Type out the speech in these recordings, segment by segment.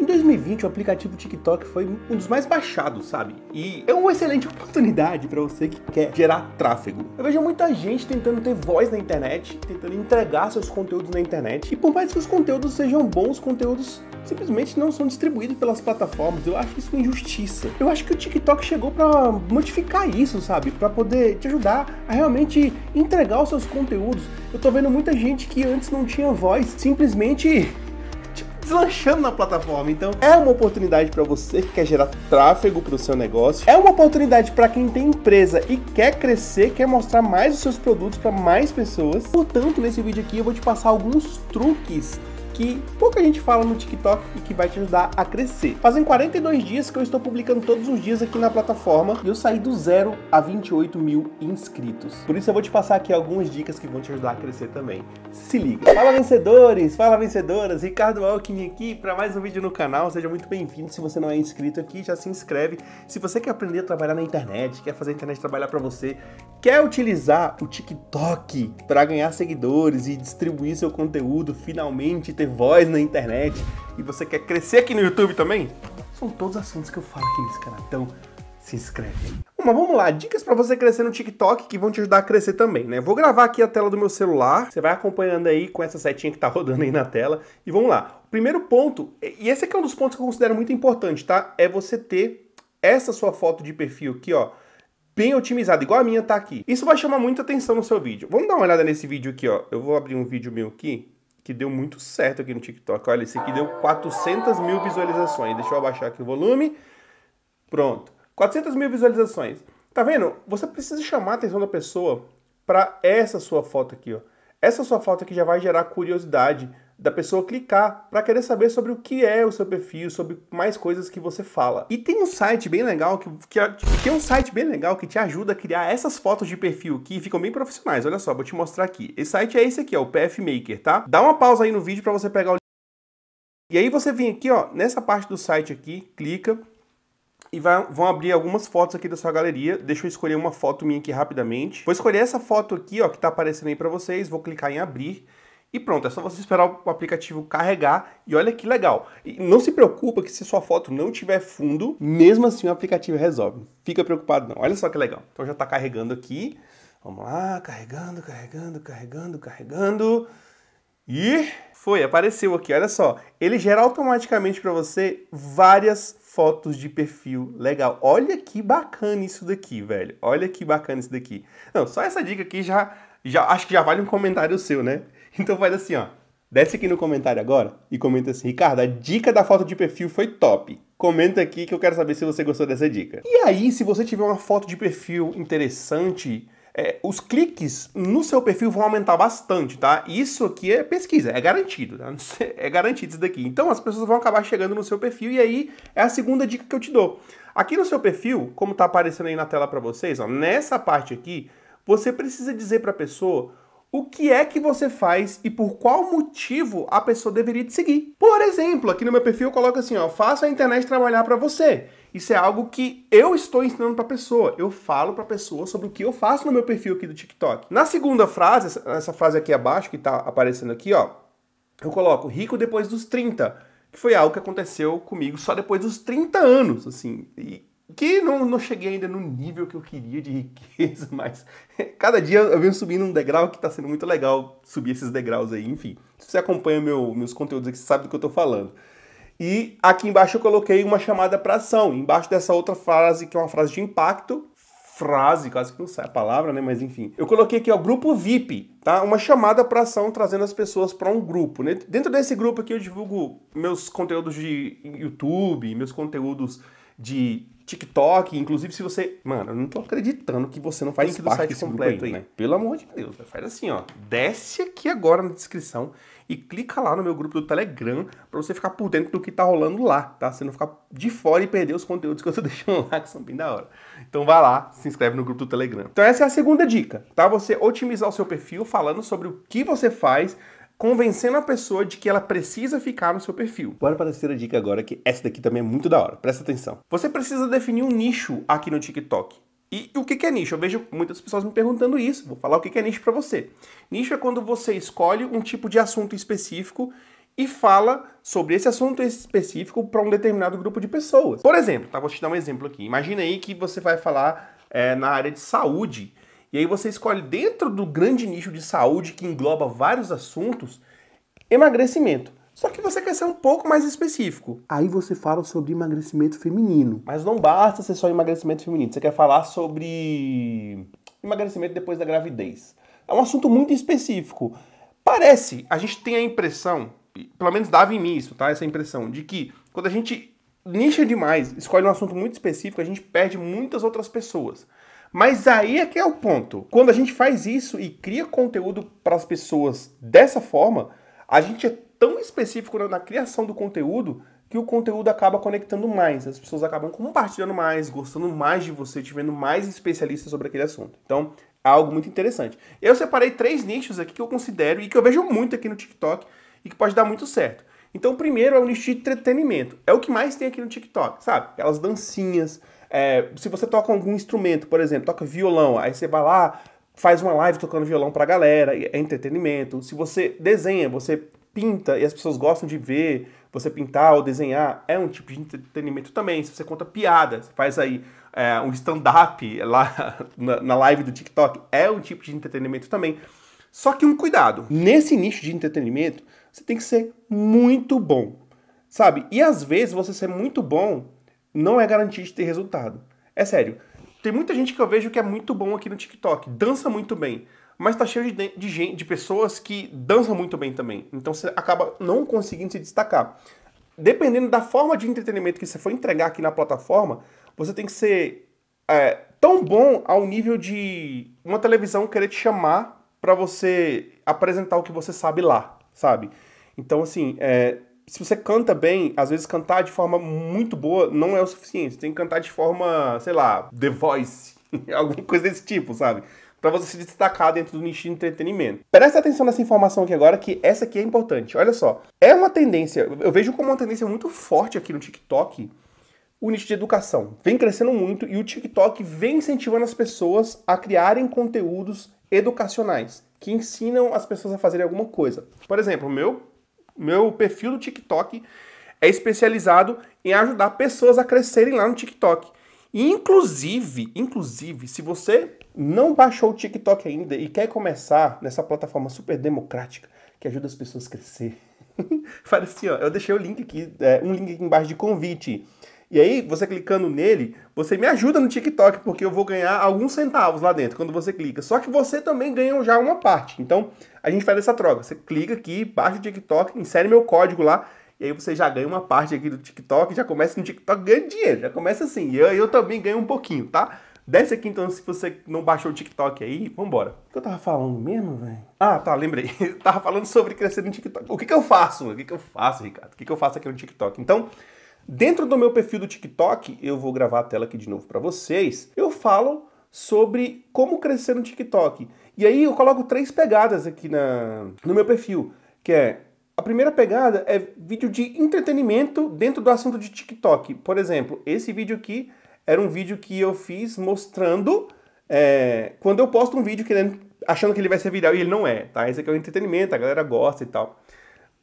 Em 2020, o aplicativo TikTok foi um dos mais baixados, sabe? E é uma excelente oportunidade para você que quer gerar tráfego. Eu vejo muita gente tentando ter voz na internet, tentando entregar seus conteúdos na internet. E por mais que os conteúdos sejam bons, os conteúdos simplesmente não são distribuídos pelas plataformas. Eu acho isso uma injustiça. Eu acho que o TikTok chegou para modificar isso, sabe? Para poder te ajudar a realmente entregar os seus conteúdos. Eu tô vendo muita gente que antes não tinha voz, simplesmente deslanchando na plataforma. Então, é uma oportunidade para você que quer gerar tráfego para o seu negócio. É uma oportunidade para quem tem empresa e quer crescer, quer mostrar mais os seus produtos para mais pessoas. Portanto, nesse vídeo aqui eu vou te passar alguns truques que pouca gente fala no TikTok e que vai te ajudar a crescer. Fazem 42 dias que eu estou publicando todos os dias aqui na plataforma e eu saí do zero a 28 mil inscritos. Por isso eu vou te passar aqui algumas dicas que vão te ajudar a crescer também. Se liga! Fala vencedores, fala vencedoras, Ricardo Alckmin aqui para mais um vídeo no canal. Seja muito bem-vindo. Se você não é inscrito aqui, já se inscreve. Se você quer aprender a trabalhar na internet, quer fazer a internet trabalhar para você, quer utilizar o TikTok para ganhar seguidores e distribuir seu conteúdo finalmente ter voz na internet e você quer crescer aqui no YouTube também? São todos assuntos que eu falo aqui nesse canal, então se inscreve. aí. mas vamos lá, dicas para você crescer no TikTok que vão te ajudar a crescer também, né? Vou gravar aqui a tela do meu celular, você vai acompanhando aí com essa setinha que tá rodando aí na tela e vamos lá. O primeiro ponto, e esse aqui é um dos pontos que eu considero muito importante, tá? É você ter essa sua foto de perfil aqui, ó, bem otimizada, igual a minha tá aqui. Isso vai chamar muita atenção no seu vídeo. Vamos dar uma olhada nesse vídeo aqui, ó. Eu vou abrir um vídeo meu aqui que deu muito certo aqui no TikTok. Olha, esse aqui deu 400 mil visualizações. Deixa eu abaixar aqui o volume. Pronto. 400 mil visualizações. Tá vendo? Você precisa chamar a atenção da pessoa para essa sua foto aqui, ó. Essa sua foto aqui já vai gerar curiosidade da pessoa clicar para querer saber sobre o que é o seu perfil, sobre mais coisas que você fala. E tem um site bem legal que, que tem um site bem legal que te ajuda a criar essas fotos de perfil que ficam bem profissionais. Olha só, vou te mostrar aqui. Esse site é esse aqui, o PF Maker, tá? Dá uma pausa aí no vídeo para você pegar o e aí você vem aqui, ó, nessa parte do site aqui, clica e vai, vão abrir algumas fotos aqui da sua galeria. Deixa eu escolher uma foto minha aqui rapidamente. Vou escolher essa foto aqui, ó, que tá aparecendo aí para vocês. Vou clicar em abrir. E pronto, é só você esperar o aplicativo carregar e olha que legal. E não se preocupa que se sua foto não tiver fundo, mesmo assim o aplicativo resolve. Fica preocupado não. Olha só que legal. Então já está carregando aqui. Vamos lá, carregando, carregando, carregando, carregando. E foi, apareceu aqui, olha só. Ele gera automaticamente para você várias fotos de perfil legal. Olha que bacana isso daqui, velho. Olha que bacana isso daqui. Não, só essa dica aqui já, já acho que já vale um comentário seu, né? Então faz assim, ó. Desce aqui no comentário agora e comenta assim: Ricardo, a dica da foto de perfil foi top. Comenta aqui que eu quero saber se você gostou dessa dica. E aí, se você tiver uma foto de perfil interessante, é, os cliques no seu perfil vão aumentar bastante, tá? Isso aqui é pesquisa, é garantido, tá? é garantido isso daqui. Então as pessoas vão acabar chegando no seu perfil e aí é a segunda dica que eu te dou. Aqui no seu perfil, como tá aparecendo aí na tela para vocês, ó, nessa parte aqui, você precisa dizer para a pessoa o que é que você faz e por qual motivo a pessoa deveria te seguir. Por exemplo, aqui no meu perfil eu coloco assim, ó, faça a internet trabalhar para você. Isso é algo que eu estou ensinando para a pessoa. Eu falo para a pessoa sobre o que eu faço no meu perfil aqui do TikTok. Na segunda frase, essa, frase aqui abaixo que está aparecendo aqui, ó, eu coloco rico depois dos 30, que foi algo que aconteceu comigo só depois dos 30 anos, assim. E que não, não cheguei ainda no nível que eu queria de riqueza, mas cada dia eu venho subindo um degrau que está sendo muito legal subir esses degraus aí, enfim. Se você acompanha meu, meus conteúdos aqui, você sabe do que eu estou falando. E aqui embaixo eu coloquei uma chamada para ação, embaixo dessa outra frase, que é uma frase de impacto, frase, quase que não sai a palavra, né? Mas enfim. Eu coloquei aqui, ó, grupo VIP, tá? Uma chamada para ação trazendo as pessoas para um grupo, né? Dentro desse grupo aqui eu divulgo meus conteúdos de YouTube, meus conteúdos de TikTok, inclusive se você. Mano, eu não tô acreditando que você não faz Link parte do site completo aí, né? Pelo amor de Deus, né? faz assim, ó. Desce aqui agora na descrição e clica lá no meu grupo do Telegram para você ficar por dentro do que tá rolando lá, tá? Você não ficar de fora e perder os conteúdos que eu tô deixando lá, que são bem da hora. Então vai lá, se inscreve no grupo do Telegram. Então essa é a segunda dica, tá? Você otimizar o seu perfil falando sobre o que você faz convencendo a pessoa de que ela precisa ficar no seu perfil. Bora para a terceira dica agora, que essa daqui também é muito da hora. Presta atenção. Você precisa definir um nicho aqui no TikTok. E o que é nicho? Eu vejo muitas pessoas me perguntando isso. Vou falar o que é nicho para você. Nicho é quando você escolhe um tipo de assunto específico e fala sobre esse assunto específico para um determinado grupo de pessoas. Por exemplo, tá? Vou te dar um exemplo aqui. Imagina aí que você vai falar é, na área de saúde e aí você escolhe dentro do grande nicho de saúde que engloba vários assuntos, emagrecimento. Só que você quer ser um pouco mais específico. Aí você fala sobre emagrecimento feminino. Mas não basta ser só emagrecimento feminino. Você quer falar sobre emagrecimento depois da gravidez. É um assunto muito específico. Parece, a gente tem a impressão, pelo menos dava em mim isso, tá? Essa impressão, de que quando a gente nicha demais, escolhe um assunto muito específico, a gente perde muitas outras pessoas. Mas aí é que é o ponto. Quando a gente faz isso e cria conteúdo para as pessoas dessa forma, a gente é tão específico na, na criação do conteúdo que o conteúdo acaba conectando mais, as pessoas acabam compartilhando mais, gostando mais de você, te vendo mais especialista sobre aquele assunto. Então, é algo muito interessante. Eu separei três nichos aqui que eu considero e que eu vejo muito aqui no TikTok e que pode dar muito certo. Então, o primeiro é o nicho de entretenimento. É o que mais tem aqui no TikTok, sabe? Aquelas dancinhas, é, se você toca algum instrumento, por exemplo, toca violão, aí você vai lá, faz uma live tocando violão pra galera, é entretenimento. Se você desenha, você pinta e as pessoas gostam de ver você pintar ou desenhar, é um tipo de entretenimento também. Se você conta piada, você faz aí é, um stand-up lá na, na live do TikTok, é um tipo de entretenimento também. Só que um cuidado, nesse nicho de entretenimento, você tem que ser muito bom, sabe? E às vezes você ser muito bom não é garantia de ter resultado. É sério. Tem muita gente que eu vejo que é muito bom aqui no TikTok, dança muito bem, mas tá cheio de, de, gente, de pessoas que dançam muito bem também. Então você acaba não conseguindo se destacar. Dependendo da forma de entretenimento que você for entregar aqui na plataforma, você tem que ser é, tão bom ao nível de uma televisão querer te chamar para você apresentar o que você sabe lá, sabe? Então, assim, é, se você canta bem, às vezes cantar de forma muito boa não é o suficiente. Você tem que cantar de forma, sei lá, The Voice, alguma coisa desse tipo, sabe? Para você se destacar dentro do nicho de entretenimento. Presta atenção nessa informação aqui agora, que essa aqui é importante. Olha só, é uma tendência, eu vejo como uma tendência muito forte aqui no TikTok o nicho de educação. Vem crescendo muito e o TikTok vem incentivando as pessoas a criarem conteúdos educacionais que ensinam as pessoas a fazerem alguma coisa. Por exemplo, o meu meu perfil do TikTok é especializado em ajudar pessoas a crescerem lá no TikTok. inclusive, inclusive, se você não baixou o TikTok ainda e quer começar nessa plataforma super democrática que ajuda as pessoas a crescer, fala assim, ó, eu deixei o link aqui, é, um link aqui embaixo de convite. E aí, você clicando nele, você me ajuda no TikTok, porque eu vou ganhar alguns centavos lá dentro quando você clica. Só que você também ganha já uma parte. Então, a gente faz essa troca. Você clica aqui, baixa o TikTok, insere meu código lá, e aí você já ganha uma parte aqui do TikTok, já começa no TikTok ganhando dinheiro. Já começa assim. E eu, eu também ganho um pouquinho, tá? Desce aqui então se você não baixou o TikTok aí, vambora. O que eu tava falando mesmo, velho? Ah, tá, lembrei. Eu tava falando sobre crescer no TikTok. O que que eu faço? O que que eu faço, Ricardo? O que que eu faço aqui no TikTok? Então, Dentro do meu perfil do TikTok, eu vou gravar a tela aqui de novo para vocês. Eu falo sobre como crescer no TikTok. E aí eu coloco três pegadas aqui na, no meu perfil, que é a primeira pegada é vídeo de entretenimento dentro do assunto de TikTok. Por exemplo, esse vídeo aqui era um vídeo que eu fiz mostrando é, quando eu posto um vídeo querendo, achando que ele vai ser viral e ele não é, tá? Esse aqui é o entretenimento, a galera gosta e tal.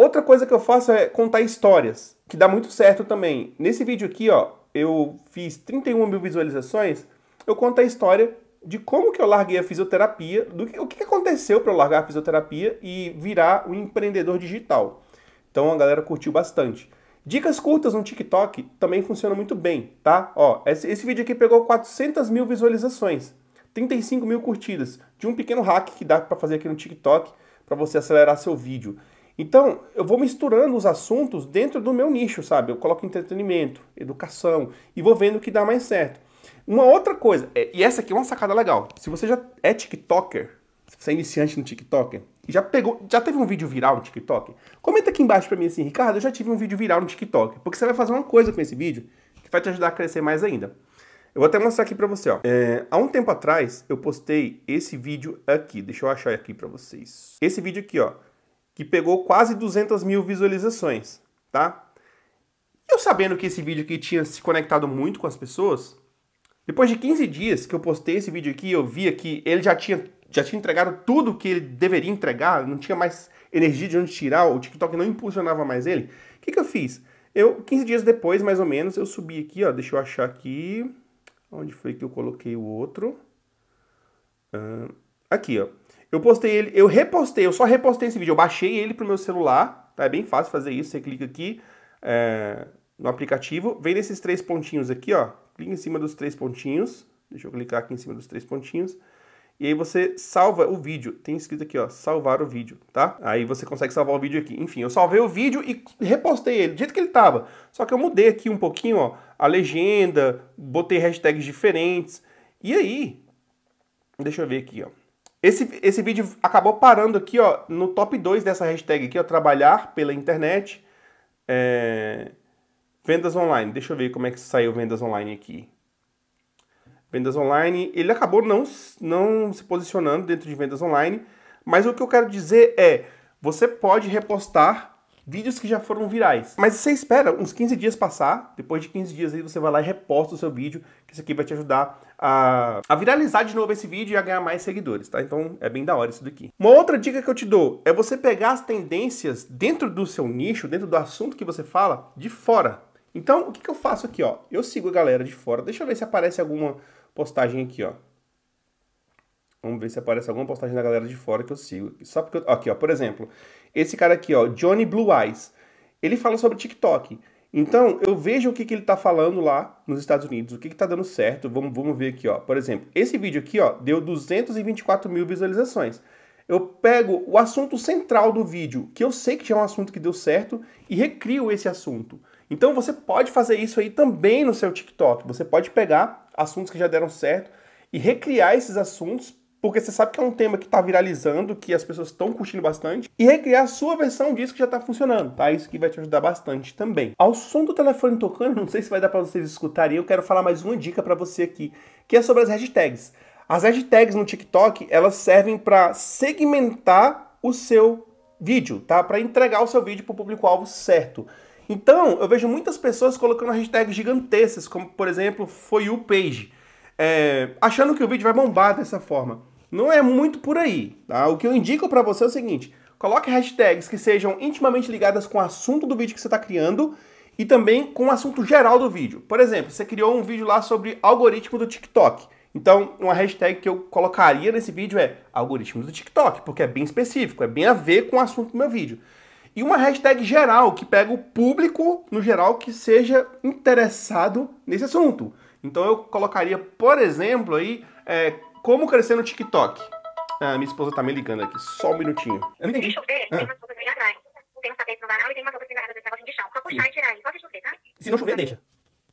Outra coisa que eu faço é contar histórias, que dá muito certo também. Nesse vídeo aqui, ó, eu fiz 31 mil visualizações, eu conto a história de como que eu larguei a fisioterapia, do que, o que aconteceu para eu largar a fisioterapia e virar um empreendedor digital. Então a galera curtiu bastante. Dicas curtas no TikTok também funcionam muito bem, tá? Ó, esse, esse vídeo aqui pegou 400 mil visualizações, 35 mil curtidas, de um pequeno hack que dá para fazer aqui no TikTok para você acelerar seu vídeo. Então, eu vou misturando os assuntos dentro do meu nicho, sabe? Eu coloco entretenimento, educação e vou vendo o que dá mais certo. Uma outra coisa, é, e essa aqui é uma sacada legal. Se você já é TikToker, se você é iniciante no TikTok, já pegou, já teve um vídeo viral no TikTok? Comenta aqui embaixo para mim assim, Ricardo, eu já tive um vídeo viral no TikTok, porque você vai fazer uma coisa com esse vídeo que vai te ajudar a crescer mais ainda. Eu vou até mostrar aqui para você, ó. É, há um tempo atrás eu postei esse vídeo aqui, deixa eu achar aqui para vocês. Esse vídeo aqui, ó, que pegou quase 200 mil visualizações, tá? Eu sabendo que esse vídeo aqui tinha se conectado muito com as pessoas, depois de 15 dias que eu postei esse vídeo aqui, eu via que ele já tinha, já tinha entregado tudo que ele deveria entregar, não tinha mais energia de onde tirar, o TikTok não impulsionava mais ele. O que, que eu fiz? Eu, 15 dias depois, mais ou menos, eu subi aqui, ó, deixa eu achar aqui, onde foi que eu coloquei o outro... Uh, Aqui, ó. Eu postei ele, eu repostei, eu só repostei esse vídeo. Eu baixei ele pro meu celular, tá? É bem fácil fazer isso. Você clica aqui é, no aplicativo, vem nesses três pontinhos aqui, ó. Clica em cima dos três pontinhos. Deixa eu clicar aqui em cima dos três pontinhos. E aí você salva o vídeo. Tem escrito aqui, ó, salvar o vídeo, tá? Aí você consegue salvar o vídeo aqui. Enfim, eu salvei o vídeo e repostei ele do jeito que ele tava. Só que eu mudei aqui um pouquinho, ó, a legenda, botei hashtags diferentes. E aí, deixa eu ver aqui, ó. Esse, esse vídeo acabou parando aqui, ó, no top 2 dessa hashtag aqui, ó, trabalhar pela internet, é, vendas online. Deixa eu ver como é que saiu vendas online aqui. Vendas online, ele acabou não, não se posicionando dentro de vendas online, mas o que eu quero dizer é, você pode repostar vídeos que já foram virais. Mas você espera uns 15 dias passar, depois de 15 dias aí você vai lá e reposta o seu vídeo, que isso aqui vai te ajudar a, a viralizar de novo esse vídeo e a ganhar mais seguidores, tá? Então é bem da hora isso daqui. Uma outra dica que eu te dou é você pegar as tendências dentro do seu nicho, dentro do assunto que você fala, de fora. Então, o que, que eu faço aqui, ó? Eu sigo a galera de fora. Deixa eu ver se aparece alguma postagem aqui, ó. Vamos ver se aparece alguma postagem da galera de fora que eu sigo. Só porque eu... Aqui, ó, por exemplo, esse cara aqui, ó, Johnny Blue Eyes. Ele fala sobre TikTok. Então, eu vejo o que, que ele está falando lá nos Estados Unidos, o que está dando certo. Vamos, vamos ver aqui, ó. Por exemplo, esse vídeo aqui, ó, deu 224 mil visualizações. Eu pego o assunto central do vídeo, que eu sei que já é um assunto que deu certo, e recrio esse assunto. Então, você pode fazer isso aí também no seu TikTok. Você pode pegar assuntos que já deram certo e recriar esses assuntos porque você sabe que é um tema que está viralizando, que as pessoas estão curtindo bastante, e recriar a sua versão disso que já está funcionando, tá? Isso que vai te ajudar bastante também. Ao som do telefone tocando, não sei se vai dar para vocês escutarem, eu quero falar mais uma dica para você aqui, que é sobre as hashtags. As hashtags no TikTok, elas servem para segmentar o seu vídeo, tá? Para entregar o seu vídeo para o público-alvo certo. Então, eu vejo muitas pessoas colocando hashtags gigantescas, como por exemplo, foi o page, é, achando que o vídeo vai bombar dessa forma. Não é muito por aí. Tá? O que eu indico para você é o seguinte: coloque hashtags que sejam intimamente ligadas com o assunto do vídeo que você está criando e também com o assunto geral do vídeo. Por exemplo, você criou um vídeo lá sobre algoritmo do TikTok. Então, uma hashtag que eu colocaria nesse vídeo é algoritmo do TikTok, porque é bem específico, é bem a ver com o assunto do meu vídeo. E uma hashtag geral, que pega o público no geral que seja interessado nesse assunto. Então eu colocaria, por exemplo, aí, é, como crescer no TikTok? Ah, minha esposa tá me ligando aqui. Só um minutinho. Eu não entendi. Deixa eu ver. Ah. Tem umas roupas ali atrás. Tem um tapete no varal e tem umas roupas que agarram desse negocinho de chão. Só puxar Sim. e tirar aí. Pode chover, tá? Se não chover, deixa.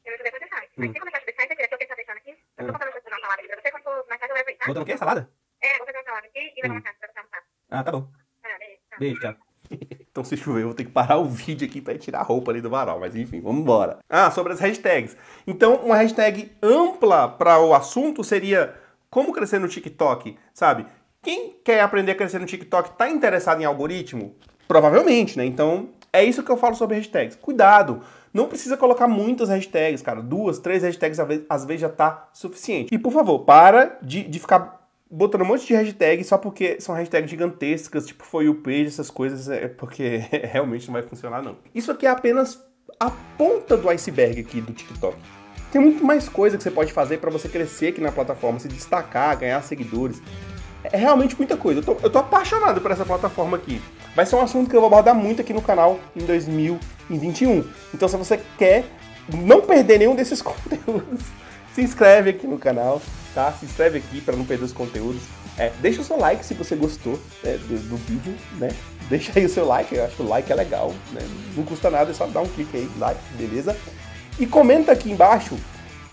Se não chover, pode deixar. Mas tem como deixar chover, sai daqui. Aqui eu tenho que tá deixando aqui. Eu tô ah. comprando uma salada ali pra você. Quando for mais tarde, eu levo aí, tá? Botando o quê? Salada? É, vou fazer uma salada aqui e levar uma casa pra você almoçar. Ah, tá bom. Ah, beijo. Beijo, tchau. Então, se chover, eu vou ter que parar o vídeo aqui para tirar a roupa ali do varal. Mas enfim, vamos embora. Ah, sobre as hashtags. Então, uma hashtag ampla para o assunto seria como crescer no TikTok, sabe? Quem quer aprender a crescer no TikTok está interessado em algoritmo? Provavelmente, né? Então, é isso que eu falo sobre hashtags. Cuidado! Não precisa colocar muitas hashtags, cara. Duas, três hashtags às vezes já tá suficiente. E por favor, para de, de ficar botando um monte de hashtag só porque são hashtags gigantescas, tipo foi o page, essas coisas, é porque realmente não vai funcionar não. Isso aqui é apenas a ponta do iceberg aqui do TikTok. Tem muito mais coisa que você pode fazer para você crescer aqui na plataforma, se destacar, ganhar seguidores. É, é realmente muita coisa. Eu tô, eu tô apaixonado por essa plataforma aqui. Vai ser um assunto que eu vou abordar muito aqui no canal em 2021. Então, se você quer não perder nenhum desses conteúdos, se inscreve aqui no canal, tá? Se inscreve aqui para não perder os conteúdos. É, deixa o seu like se você gostou né, do, vídeo, né? Deixa aí o seu like, eu acho que o like é legal, né? Não custa nada, é só dar um clique aí, like, beleza? E comenta aqui embaixo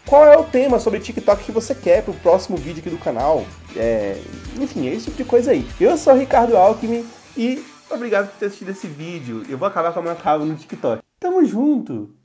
qual é o tema sobre TikTok que você quer pro próximo vídeo aqui do canal. É, enfim, é esse tipo de coisa aí. Eu sou o Ricardo Alckmin e obrigado por ter assistido esse vídeo. Eu vou acabar com a minha no TikTok. Tamo junto!